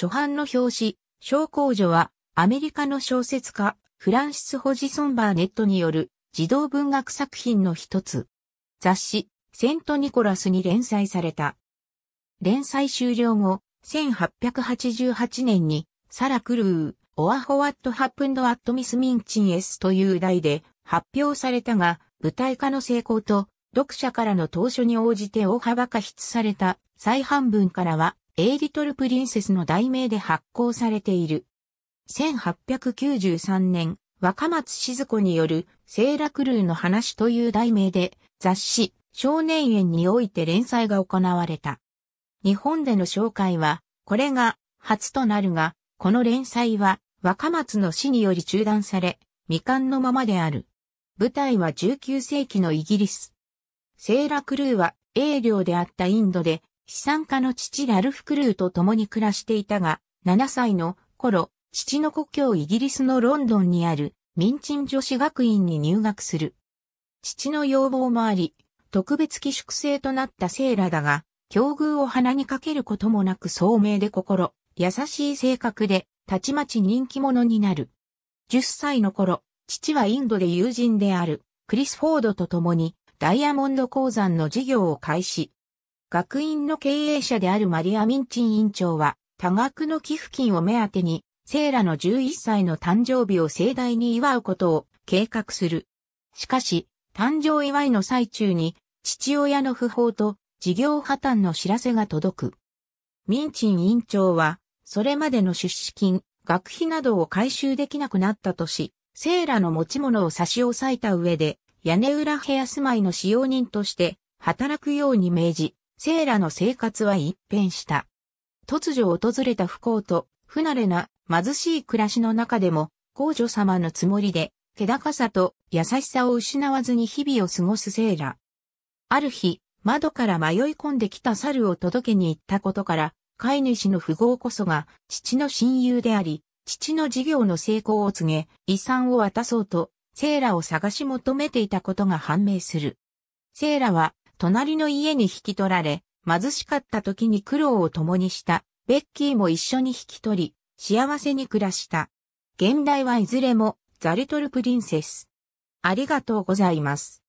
初版の表紙、小公女は、アメリカの小説家、フランシス・ホジソン・バーネットによる児童文学作品の一つ。雑誌、セント・ニコラスに連載された。連載終了後、1888年に、サラ・クルー、オア・ホワット・ハップンド・アット・ミス・ミンチン・エスという題で発表されたが、舞台化の成功と、読者からの投書に応じて大幅過筆された再版文からは、エイリトルプリンセスの題名で発行されている。1893年、若松静子による、セーラクルーの話という題名で、雑誌、少年園において連載が行われた。日本での紹介は、これが初となるが、この連載は若松の死により中断され、未完のままである。舞台は19世紀のイギリス。セーラ・クルーは英領であったインドで資産家の父ラルフ・クルーと共に暮らしていたが、7歳の頃、父の故郷イギリスのロンドンにある民賃女子学院に入学する。父の要望もあり、特別寄宿制となったセーラだが、境遇を鼻にかけることもなく聡明で心、優しい性格で、たちまち人気者になる。10歳の頃、父はインドで友人であるクリスフォードと共にダイヤモンド鉱山の事業を開始、学院の経営者であるマリア・ミンチン委員長は、多額の寄付金を目当てに、セイラの11歳の誕生日を盛大に祝うことを計画する。しかし、誕生祝いの最中に、父親の不法と事業破綻の知らせが届く。ミンチン委員長は、それまでの出資金、学費などを回収できなくなったとし、セイラの持ち物を差し押さえた上で、屋根裏部屋住まいの使用人として働くように命じ、セーラの生活は一変した。突如訪れた不幸と不慣れな貧しい暮らしの中でも、皇女様のつもりで、気高さと優しさを失わずに日々を過ごすセーラ。ある日、窓から迷い込んできた猿を届けに行ったことから、飼い主の富豪こそが父の親友であり、父の事業の成功を告げ、遺産を渡そうと、セーラを探し求めていたことが判明する。セーラは隣の家に引き取られ、貧しかった時に苦労を共にした、ベッキーも一緒に引き取り、幸せに暮らした。現代はいずれも、ザリトルプリンセス。ありがとうございます。